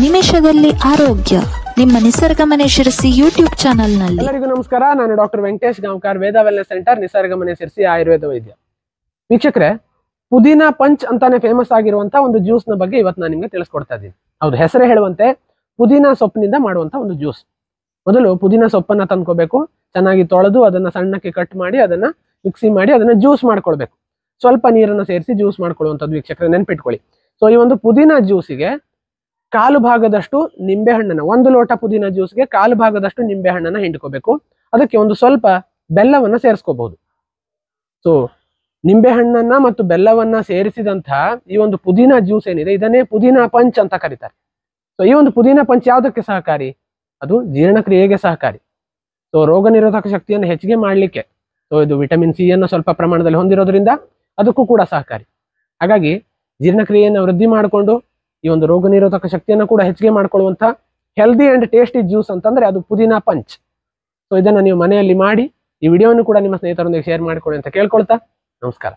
ನಿಮಿಷದಲ್ಲಿ ಆರೋಗ್ಯ ನಿಮ್ಮ ನಿಸರ್ಗ ಮನೆ ಶಿರಸಿ ಯೂಟ್ಯೂಬ್ ಚಾನೆಲ್ ನಲ್ಲಿ ಎಲ್ಲರಿಗೂ ನಮಸ್ಕಾರ ನಾನು doctor Venkatesh Gaonkar Veda wellness centre Nisarga Mane Sirsi Ayurveda ವೈದ್ಯ ವೀಕ್ಷಕರೇ ಪುದೀನಾ ಪಂಚ್ ಅಂತಾನೆ ಫೇಮಸ್ ಆಗಿರುವಂತಹ ಒಂದು ಜ್ಯೂಸ್ ನ ಬಗ್ಗೆ ಇವತ್ತು ನಾನು ನಿಮಗೆ ತಿಳಿಸ್ಕೊಡ್ತಾ ಇದ್ದೀನಿ ಹೌದು ಹೆಸರೇ ಹೇಳುವಂತೆ ಪುದೀನಾ ಸೊಪ್ಪಿನಿಂದ ಮಾಡುವಂತಹ ಒಂದು ಜ್ಯೂಸ್ ಮೊದಲು ಪುದೀನಾ ಸೊಪ್ಪನ್ನ ತಂದ್ಕೋಬೇಕು ಚೆನ್ನಾಗಿ ತೊಳೆದು ಅದನ್ನ ಸಣ್ಣಕ್ಕೆ ಕಟ್ ಮಾಡಿ ಅದನ್ನ ಮಿಕ್ಸಿ ಮಾಡಿ ಅದನ್ನ ಜ್ಯೂಸ್ ಮಾಡ್ಕೊಳ್ಬೇಕು ಸ್ವಲ್ಪ ನೀರನ್ನು ಸೇರಿಸಿ ಜ್ಯೂಸ್ ಮಾಡ್ಕೊಳ್ಳುವಂಥದ್ದು ವೀಕ್ಷಕರ ನೆನ್ಪಿಟ್ಕೊಳ್ಳಿ ಸೊ ಈ ಒಂದು ಪುದೀನಾ ಜ್ಯೂಸಿಗೆ ಕಾಲು ಭಾಗದಷ್ಟು ನಿಂಬೆಹಣ್ಣನ ಒಂದು ಲೋಟ ಪುದೀನ ಜ್ಯೂಸ್ಗೆ ಕಾಲು ಭಾಗದಷ್ಟು ನಿಂಬೆಹಣ್ಣನ ಹಿಂಡ್ಕೋಬೇಕು ಅದಕ್ಕೆ ಒಂದು ಸ್ವಲ್ಪ ಬೆಲ್ಲವನ್ನು ಸೇರಿಸ್ಕೋಬಹುದು ಸೊ ನಿಂಬೆಹಣ್ಣನ್ನ ಮತ್ತು ಬೆಲ್ಲವನ್ನ ಸೇರಿಸಿದಂತಹ ಈ ಒಂದು ಪುದೀನ ಜ್ಯೂಸ್ ಏನಿದೆ ಇದನ್ನೇ ಪುದೀನ ಪಂಚ್ ಅಂತ ಕರೀತಾರೆ ಸೊ ಈ ಒಂದು ಪುದೀನ ಪಂಚ್ ಯಾವುದಕ್ಕೆ ಸಹಕಾರಿ ಅದು ಜೀರ್ಣಕ್ರಿಯೆಗೆ ಸಹಕಾರಿ ಸೊ ರೋಗ ನಿರೋಧಕ ಶಕ್ತಿಯನ್ನು ಹೆಚ್ಚಿಗೆ ಮಾಡಲಿಕ್ಕೆ ಸೊ ಇದು ವಿಟಮಿನ್ ಸಿ ಅನ್ನು ಸ್ವಲ್ಪ ಪ್ರಮಾಣದಲ್ಲಿ ಹೊಂದಿರೋದ್ರಿಂದ ಅದಕ್ಕೂ ಕೂಡ ಸಹಕಾರಿ ಹಾಗಾಗಿ ಜೀರ್ಣಕ್ರಿಯೆಯನ್ನು ವೃದ್ಧಿ ಮಾಡಿಕೊಂಡು ಈ ಒಂದು ರೋಗ ನಿರೋಧಕ ಶಕ್ತಿಯನ್ನು ಕೂಡ ಹೆಚ್ಚಿಗೆ ಮಾಡ್ಕೊಳ್ಳುವಂತಹ ಹೆಲ್ದಿ ಅಂಡ್ ಟೇಸ್ಟಿ ಜ್ಯೂಸ್ ಅಂತಂದ್ರೆ ಅದು ಪುದೀನಾ ಪಂಚ್ ಸೊ ಇದನ್ನ ನೀವು ಮನೆಯಲ್ಲಿ ಮಾಡಿ ಈ ವಿಡಿಯೋವನ್ನು ಕೂಡ ನಿಮ್ಮ ಸ್ನೇಹಿತರೊಂದಿಗೆ ಶೇರ್ ಮಾಡಿಕೊಳ್ಳಿ ಅಂತ ಕೇಳ್ಕೊಳ್ತಾ ನಮಸ್ಕಾರ